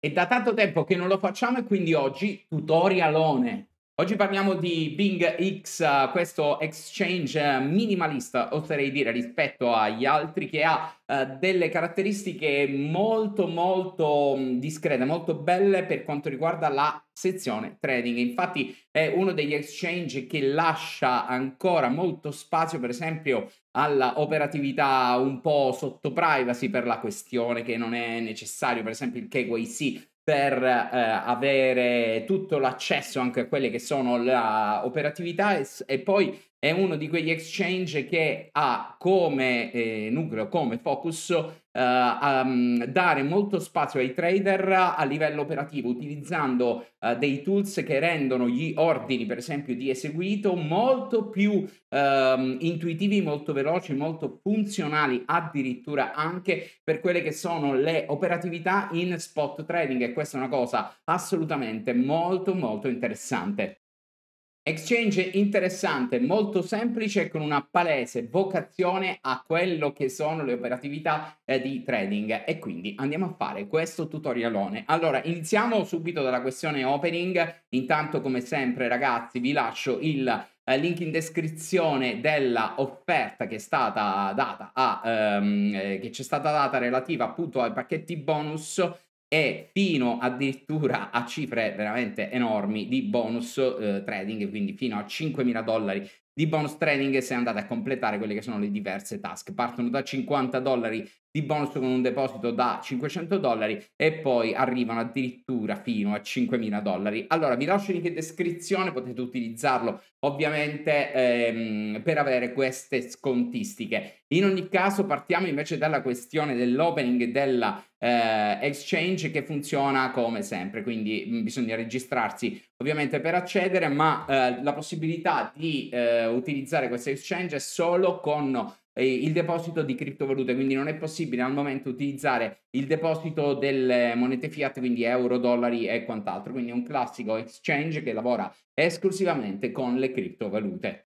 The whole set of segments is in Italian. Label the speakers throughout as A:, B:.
A: È da tanto tempo che non lo facciamo e quindi oggi tutorialone Oggi parliamo di Bing X, questo exchange eh, minimalista, oserei dire, rispetto agli altri, che ha eh, delle caratteristiche molto molto mm, discrete, molto belle per quanto riguarda la sezione trading. Infatti è uno degli exchange che lascia ancora molto spazio, per esempio, alla operatività un po' sotto privacy per la questione che non è necessario, per esempio il KYC per eh, avere tutto l'accesso anche a quelle che sono le operatività e, e, poi è uno di quegli exchange che ha come eh, nucleo, come focus eh, um, dare molto spazio ai trader a livello operativo utilizzando eh, dei tools che rendono gli ordini per esempio di eseguito molto più ehm, intuitivi, molto veloci, molto funzionali addirittura anche per quelle che sono le operatività in spot trading e questa è una cosa assolutamente molto molto interessante. Exchange interessante, molto semplice, con una palese vocazione a quello che sono le operatività eh, di trading e quindi andiamo a fare questo tutorialone. Allora, iniziamo subito dalla questione opening. Intanto, come sempre, ragazzi, vi lascio il eh, link in descrizione della offerta che è stata data a, ehm, eh, che ci è stata data relativa appunto ai pacchetti bonus e fino addirittura a cifre veramente enormi di bonus eh, trading, quindi fino a 5.000 dollari di bonus trading se andate a completare quelle che sono le diverse task. Partono da 50 dollari di bonus con un deposito da 500 dollari e poi arrivano addirittura fino a 5.000 dollari. Allora vi lascio il link in descrizione, potete utilizzarlo ovviamente ehm, per avere queste scontistiche. In ogni caso partiamo invece dalla questione dell'opening della eh, exchange che funziona come sempre, quindi mm, bisogna registrarsi ovviamente per accedere, ma eh, la possibilità di eh, utilizzare questa exchange è solo con il deposito di criptovalute, quindi non è possibile al momento utilizzare il deposito delle monete fiat, quindi euro, dollari e quant'altro, quindi è un classico exchange che lavora esclusivamente con le criptovalute.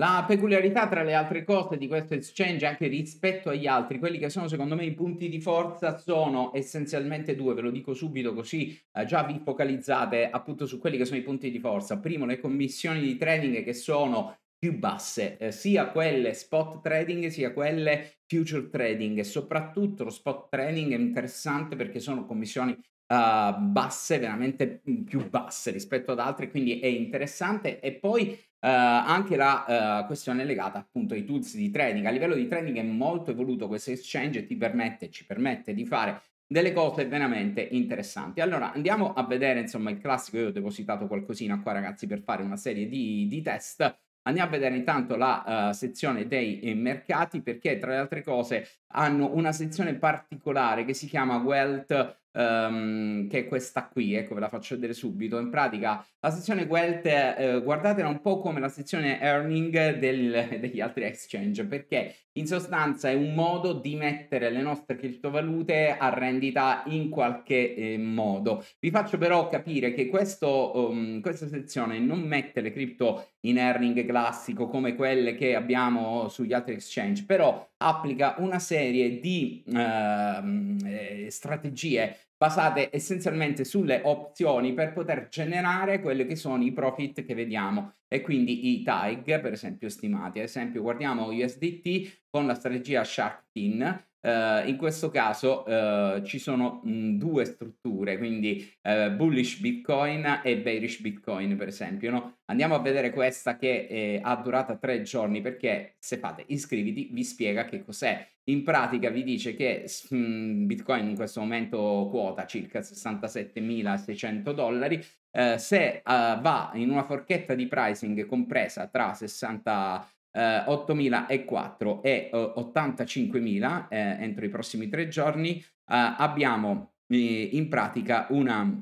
A: La peculiarità tra le altre cose di questo exchange anche rispetto agli altri, quelli che sono secondo me i punti di forza sono essenzialmente due, ve lo dico subito così eh, già vi focalizzate appunto su quelli che sono i punti di forza. Primo le commissioni di trading che sono più basse, eh, sia quelle spot trading sia quelle future trading. e Soprattutto lo spot trading è interessante perché sono commissioni Uh, basse, veramente mm, più basse rispetto ad altre, quindi è interessante. E poi uh, anche la uh, questione legata appunto ai tools di trading. A livello di trading è molto evoluto questo exchange e ti permette, ci permette di fare delle cose veramente interessanti. Allora andiamo a vedere insomma il classico, io ho depositato qualcosina qua ragazzi per fare una serie di, di test Andiamo a vedere intanto la uh, sezione dei eh, mercati perché tra le altre cose hanno una sezione particolare che si chiama Wealth um, che è questa qui, ecco ve la faccio vedere subito. In pratica la sezione Wealth, eh, guardatela un po' come la sezione Earning del, degli altri exchange, perché in sostanza è un modo di mettere le nostre criptovalute a rendita in qualche eh, modo. Vi faccio però capire che questo, um, questa sezione non mette le cripto in earning classico come quelle che abbiamo sugli altri exchange, però applica una serie di ehm, eh, strategie basate essenzialmente sulle opzioni per poter generare quelli che sono i profit che vediamo e quindi i TAG per esempio stimati. Ad esempio guardiamo USDT con la strategia Shark Tin, Uh, eh, in questo caso uh, ci sono mh, mm, due strutture, quindi uh, bullish Bitcoin e bearish Bitcoin, per esempio. No? Andiamo a vedere questa che eh, ha durata tre giorni perché se fate iscriviti vi spiega che cos'è. In pratica vi dice che mh, mm, Bitcoin in questo momento quota circa 67.600 dollari eh, se eh, va in una forchetta di pricing compresa tra 60 eh, 8.004 e 85.000 eh, eh, entro i prossimi tre giorni eh, abbiamo in pratica una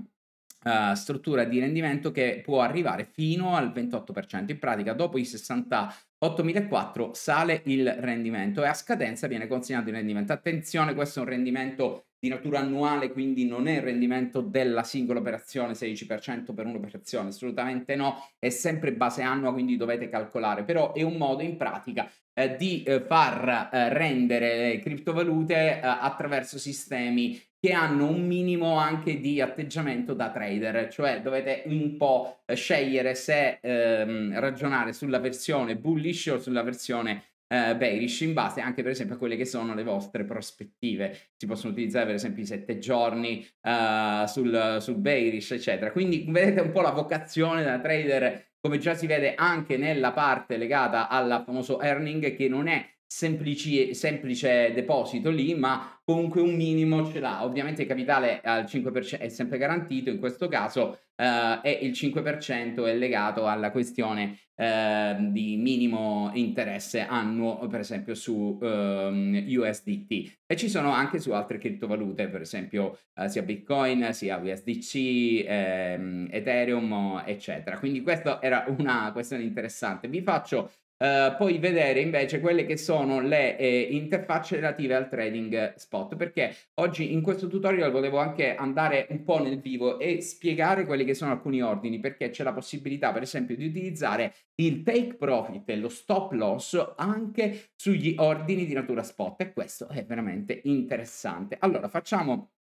A: Uh, struttura di rendimento che può arrivare fino al 28%. In pratica, dopo i 68.004 sale il rendimento e a scadenza viene consegnato il rendimento. Attenzione, questo è un rendimento di natura annuale, quindi non è il rendimento della singola operazione 16% per un'operazione, assolutamente no, è sempre base annua, quindi dovete calcolare, però è un modo in pratica eh, di eh, far eh, rendere le criptovalute eh, attraverso sistemi che hanno un minimo anche di atteggiamento da trader, cioè dovete un po' eh, scegliere se ehm, ragionare sulla versione bullish o sulla versione eh, bearish in base anche per esempio a quelle che sono le vostre prospettive. Si possono utilizzare per esempio i sette giorni eh, sul, sul bearish, eccetera. Quindi vedete un po' la vocazione da trader, come già si vede anche nella parte legata al famoso earning, che non è semplici, semplice deposito lì, ma comunque un minimo ce l'ha. Ovviamente il capitale al 5% è sempre garantito, in questo caso eh, e il 5% è legato alla questione eh, di minimo interesse annuo, per esempio su eh, USDT. E ci sono anche su altre criptovalute, per esempio eh, sia Bitcoin, sia USDC, ehm, Ethereum, eccetera. Quindi questa era una questione interessante. Vi faccio Uh, eh, poi vedere invece quelle che sono le eh, interfacce relative al trading spot perché oggi in questo tutorial volevo anche andare un po' nel vivo e spiegare quelli che sono alcuni ordini perché c'è la possibilità per esempio di utilizzare il take profit e lo stop loss anche sugli ordini di natura spot e questo è veramente interessante allora facciamo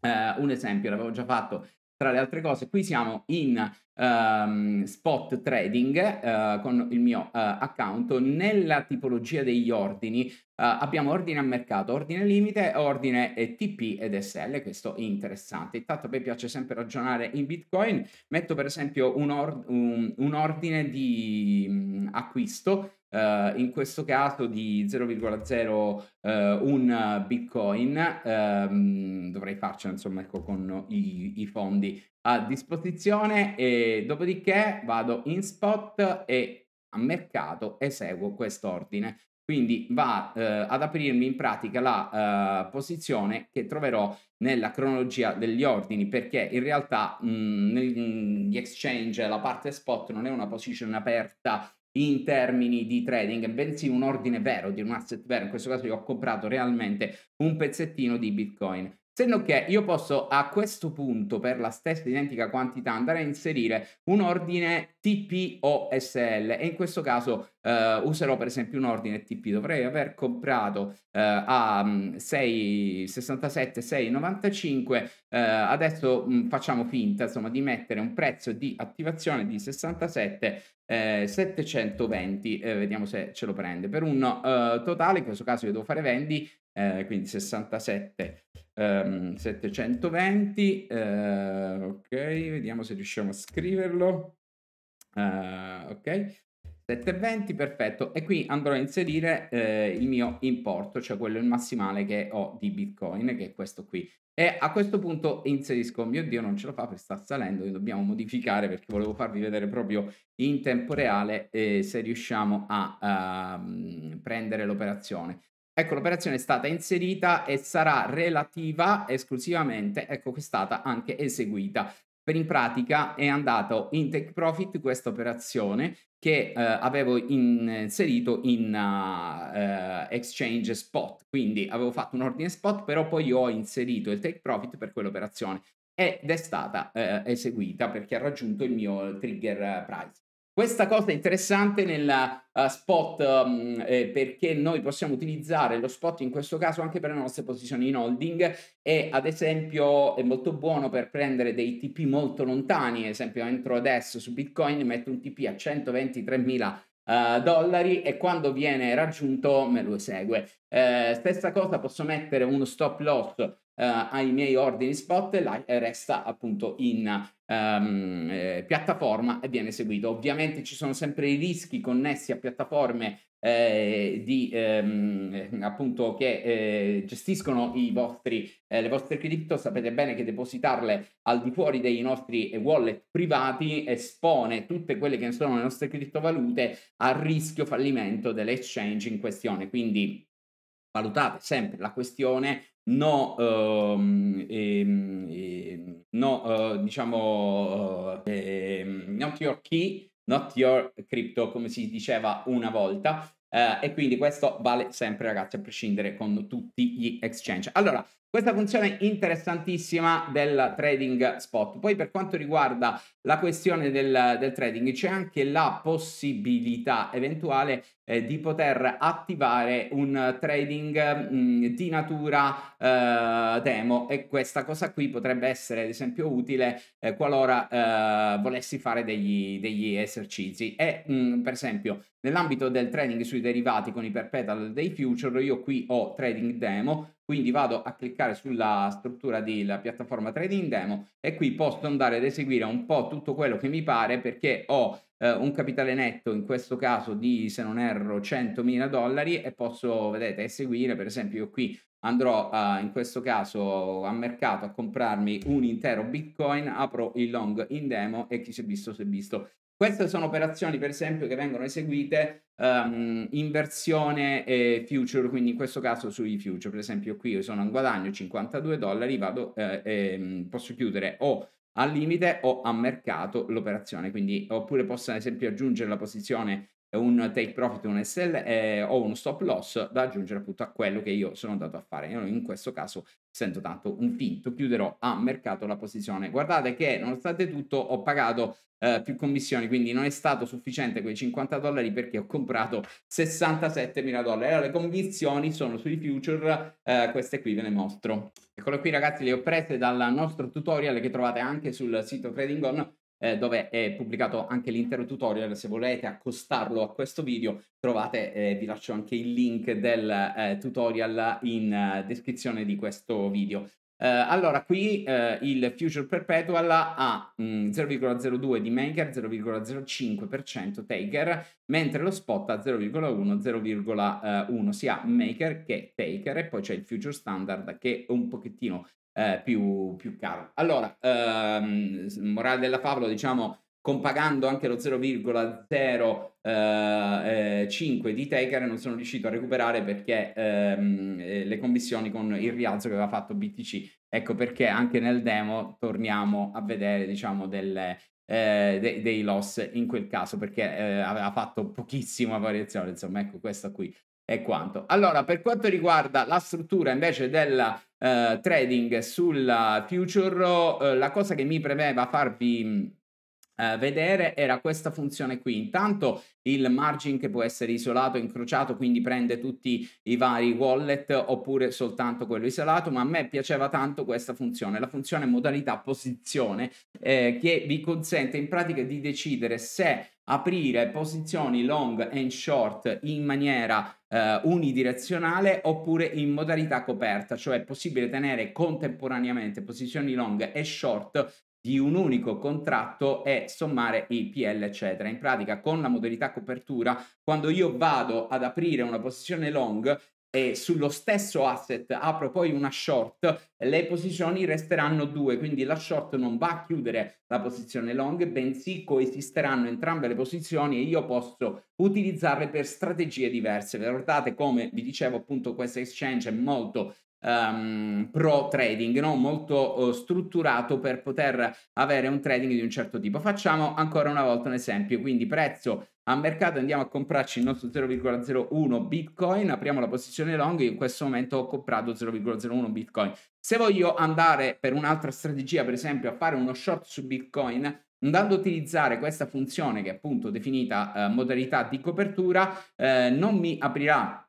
A: uh, un esempio l'avevo già fatto tra le altre cose qui siamo in um, spot trading uh, con il mio uh, account nella tipologia degli ordini Uh, abbiamo ordine a mercato, ordine limite, ordine TP ed SL, questo è interessante. Intanto a me piace sempre ragionare in Bitcoin, metto per esempio un, or- un, un ordine di mh, mm, acquisto, uh, in questo caso di 0,01 uh, Bitcoin, ehm, dovrei farcela insomma ecco, con i, i fondi a disposizione e dopodiché vado in spot e a mercato eseguo quest'ordine. Quindi va eh, ad aprirmi in pratica la eh, posizione che troverò nella cronologia degli ordini, perché in realtà mm, negli mm, exchange la parte spot non è una position aperta in termini di trading, bensì un ordine vero di un asset vero. In questo caso io ho comprato realmente un pezzettino di Bitcoin. Se non che io posso a questo punto per la stessa identica quantità andare a inserire un ordine TPOSL e in questo caso Uh, userò per esempio un ordine TP, dovrei aver comprato uh, a 6, 6,95, uh, adesso mh, mm, facciamo finta insomma, di mettere un prezzo di attivazione di 67, eh, 720, eh, vediamo se ce lo prende, per un eh, totale, in questo caso io devo fare 20, quindi 67, um, 720, ok, vediamo se riusciamo a scriverlo. Uh, ok, 7,20 perfetto e qui andrò a inserire eh, il mio importo cioè quello il massimale che ho di bitcoin che è questo qui e a questo punto inserisco oh mio dio non ce la fa perché sta salendo dobbiamo modificare perché volevo farvi vedere proprio in tempo reale eh, se riusciamo a, a ehm, prendere l'operazione Ecco, l'operazione è stata inserita e sarà relativa esclusivamente, ecco, è stata anche eseguita per in pratica è andato in take profit questa operazione che eh, avevo in, inserito in uh, uh, exchange spot, quindi avevo fatto un ordine spot, però poi ho inserito il take profit per quell'operazione ed è stata eh, eseguita perché ha raggiunto il mio trigger price. Questa cosa è interessante nella uh, spot um, eh, perché noi possiamo utilizzare lo spot in questo caso anche per le nostre posizioni in holding e ad esempio è molto buono per prendere dei TP molto lontani, ad esempio entro adesso su Bitcoin metto un TP a 123.000 Uh, eh, dollari e quando viene raggiunto me lo segue. Uh, eh, stessa cosa posso mettere uno stop loss eh, ai miei ordini spot e resta appunto in um, eh, piattaforma e viene seguito. Ovviamente ci sono sempre i rischi connessi a piattaforme eh, di, ehm, eh, appunto, che eh, gestiscono vostri, eh, le vostre cripto. Sapete bene che depositarle al di fuori dei nostri wallet privati espone tutte quelle che sono le nostre criptovalute al rischio fallimento dell'exchange in questione. Quindi valutate sempre la questione no, um, ehm, ehm, no uh, diciamo, uh, ehm, not your key, not your crypto, come si diceva una volta. Uh, e quindi questo vale sempre ragazzi a prescindere con tutti gli exchange. Allora, questa funzione interessantissima del trading spot. Poi per quanto riguarda la questione del, del trading c'è anche la possibilità eventuale eh, di poter attivare un trading mh, di natura eh, demo e questa cosa qui potrebbe essere ad esempio utile eh, qualora eh, volessi fare degli, degli esercizi e mh, per esempio nell'ambito del trading sui derivati con i perpetual dei future io qui ho trading demo quindi vado a cliccare sulla struttura della piattaforma trading demo e qui posso andare ad eseguire un po' tutto quello che mi pare perché ho eh, un capitale netto in questo caso di, se non erro, 100.000 dollari e posso, vedete, eseguire, per esempio io qui andrò uh, in questo caso a mercato a comprarmi un intero bitcoin, apro il long in demo e chi si è visto si è visto. Queste sono operazioni per esempio che vengono eseguite um, in versione eh, future, quindi in questo caso sui future, per esempio qui io sono a guadagno 52 dollari, vado, eh, eh, posso chiudere o al limite o a mercato l'operazione, quindi oppure posso ad esempio aggiungere la posizione un take profit, un SL eh, o uno stop loss da aggiungere appunto a quello che io sono andato a fare. Io in questo caso, sento tanto un finto, chiuderò a mercato la posizione. Guardate che nonostante tutto ho pagato eh, più commissioni, quindi non è stato sufficiente quei 50 dollari perché ho comprato 67 mila dollari. Allora, le commissioni sono sui future, eh, queste qui ve le mostro. Eccole qui ragazzi, le ho prese dal nostro tutorial che trovate anche sul sito Trading On eh, dove è pubblicato anche l'intero tutorial. Se volete accostarlo a questo video, trovate, eh, vi lascio anche il link del eh, tutorial in eh, descrizione di questo video. Eh, allora, qui eh, il Future Perpetual ha 0,02 mm, di Maker, 0,05% Taker, mentre lo spot ha 0,1, 0,1 sia Maker che Taker e poi c'è il Future Standard che è un pochettino eh, più, più, caro. Allora, ehm, morale della favola, diciamo, compagando anche lo 0,05 eh, eh, di Taker non sono riuscito a recuperare perché ehm, eh, le commissioni con il rialzo che aveva fatto BTC. Ecco perché anche nel demo torniamo a vedere, diciamo, delle, eh, de- dei loss in quel caso perché eh, aveva fatto pochissima variazione insomma ecco questo qui è quanto allora per quanto riguarda la struttura invece della eh, trading sulla future, eh, la cosa che mi premeva farvi eh, vedere era questa funzione qui. Intanto il margin che può essere isolato, incrociato, quindi prende tutti i vari wallet oppure soltanto quello isolato, ma a me piaceva tanto questa funzione, la funzione modalità posizione eh, che vi consente in pratica di decidere se aprire posizioni long and short in maniera eh, unidirezionale oppure in modalità coperta, cioè è possibile tenere contemporaneamente posizioni long e short di un unico contratto e sommare i PL eccetera. In pratica con la modalità copertura quando io vado ad aprire una posizione long e sullo stesso asset apro poi una short, le posizioni resteranno due, quindi la short non va a chiudere la posizione long, bensì coesisteranno entrambe le posizioni e io posso utilizzarle per strategie diverse. Guardate come vi dicevo appunto questa exchange è molto um, pro trading, no? molto uh, strutturato per poter avere un trading di un certo tipo. Facciamo ancora una volta un esempio, quindi prezzo a mercato andiamo a comprarci il nostro 0,01 bitcoin, apriamo la posizione long io in questo momento ho comprato 0,01 bitcoin. Se voglio andare per un'altra strategia, per esempio a fare uno short su bitcoin, andando a utilizzare questa funzione che è appunto definita eh, modalità di copertura, eh, non mi aprirà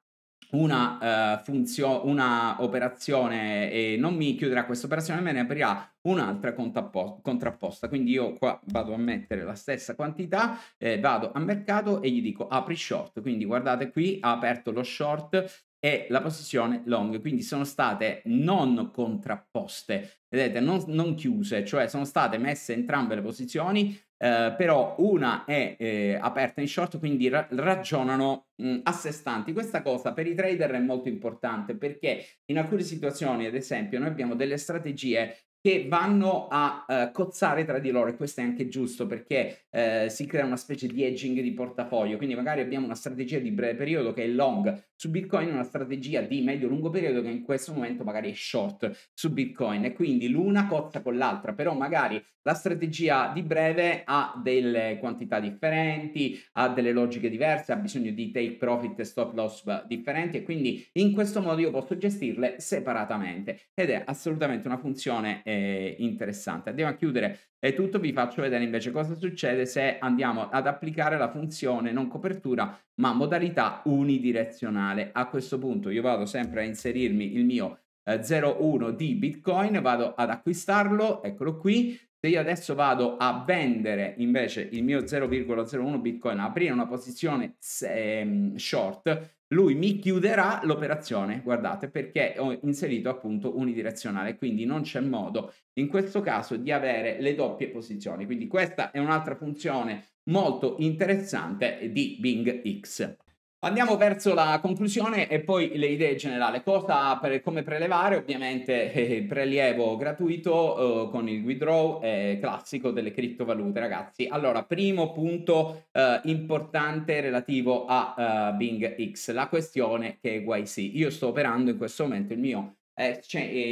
A: una, uh, funzio- una operazione e non mi chiuderà questa operazione, me ne aprirà un'altra contrappo- contrapposta. Quindi io qua vado a mettere la stessa quantità, eh, vado a mercato e gli dico apri short. Quindi guardate qui, ha aperto lo short e la posizione long, quindi sono state non contrapposte, vedete, non, non chiuse, cioè sono state messe entrambe le posizioni, eh, però una è eh, aperta in short, quindi ra- ragionano mh, mm, a sé stanti. Questa cosa per i trader è molto importante perché in alcune situazioni, ad esempio, noi abbiamo delle strategie che vanno a eh, cozzare tra di loro e questo è anche giusto perché eh, si crea una specie di edging di portafoglio, quindi magari abbiamo una strategia di breve periodo che è long su Bitcoin, una strategia di medio-lungo periodo che in questo momento magari è short su Bitcoin e quindi l'una cozza con l'altra, però magari la strategia di breve ha delle quantità differenti, ha delle logiche diverse, ha bisogno di take profit e stop loss differenti e quindi in questo modo io posso gestirle separatamente ed è assolutamente una funzione eh, eh, interessante. Andiamo a chiudere è tutto, vi faccio vedere invece cosa succede se andiamo ad applicare la funzione non copertura ma modalità unidirezionale. A questo punto io vado sempre a inserirmi il mio eh, 01 di Bitcoin, vado ad acquistarlo, eccolo qui, se io adesso vado a vendere invece il mio 0,01 Bitcoin, aprire una posizione ehm, short, lui mi chiuderà l'operazione, guardate, perché ho inserito appunto unidirezionale, quindi non c'è modo in questo caso di avere le doppie posizioni. Quindi questa è un'altra funzione molto interessante di Bing X. Andiamo verso la conclusione e poi le idee generali. Cosa per, come prelevare? Ovviamente eh, eh, prelievo gratuito eh, con il withdraw eh, classico delle criptovalute, ragazzi. Allora, primo punto eh, importante relativo a eh, Bing X, la questione che è YC. Io sto operando in questo momento il mio eh,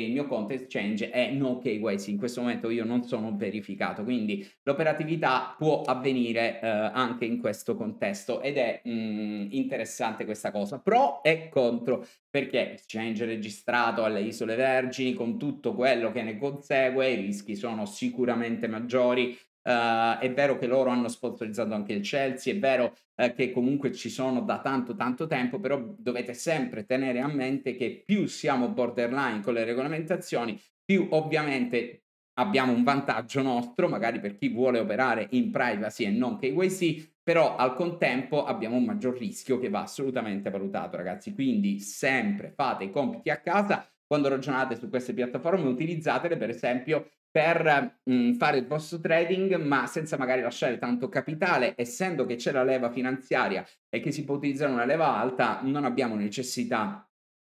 A: il mio conto Exchange è no KYC, in questo momento io non sono verificato, quindi l'operatività può avvenire eh, anche in questo contesto ed è mh, mm, interessante questa cosa, pro e contro, perché Exchange registrato alle Isole Vergini con tutto quello che ne consegue, i rischi sono sicuramente maggiori, Uh, è vero che loro hanno sponsorizzato anche il Chelsea, è vero uh, che comunque ci sono da tanto tanto tempo, però dovete sempre tenere a mente che più siamo borderline con le regolamentazioni, più ovviamente abbiamo un vantaggio nostro, magari per chi vuole operare in privacy e non KYC, però al contempo abbiamo un maggior rischio che va assolutamente valutato, ragazzi. Quindi sempre fate i compiti a casa quando ragionate su queste piattaforme, utilizzatele per esempio per mh, mm, fare il vostro trading, ma senza magari lasciare tanto capitale, essendo che c'è la leva finanziaria e che si può utilizzare una leva alta, non abbiamo necessità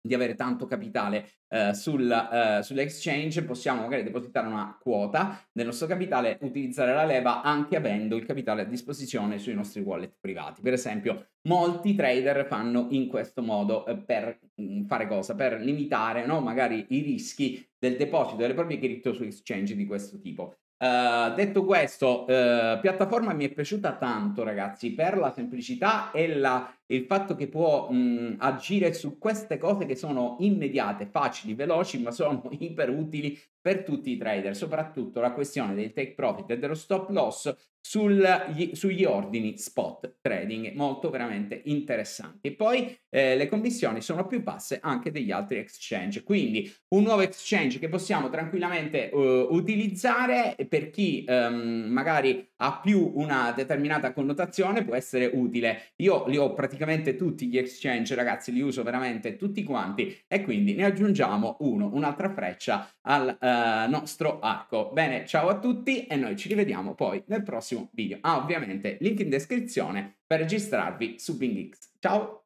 A: di avere tanto capitale eh, sul, eh, sull'exchange, possiamo magari depositare una quota del nostro capitale, utilizzare la leva anche avendo il capitale a disposizione sui nostri wallet privati. Per esempio, molti trader fanno in questo modo eh, per mh, mm, fare cosa? Per limitare no? magari i rischi del deposito delle proprie cripto su exchange di questo tipo. Uh, detto questo, uh, piattaforma mi è piaciuta tanto, ragazzi, per la semplicità e la il fatto che può mh, agire su queste cose che sono immediate, facili, veloci, ma sono iper utili per tutti i trader, soprattutto la questione del take profit e dello stop loss sul, gli, sugli ordini spot trading, molto veramente interessanti. poi eh, le commissioni sono più basse anche degli altri exchange, quindi un nuovo exchange che possiamo tranquillamente uh, utilizzare per chi um, magari ha più una determinata connotazione può essere utile. Io li ho praticamente praticamente tutti gli exchange, ragazzi, li uso veramente tutti quanti e quindi ne aggiungiamo uno, un'altra freccia al uh, nostro arco. Bene, ciao a tutti e noi ci rivediamo poi nel prossimo video. Ah, ovviamente link in descrizione per registrarvi su BingX. Ciao!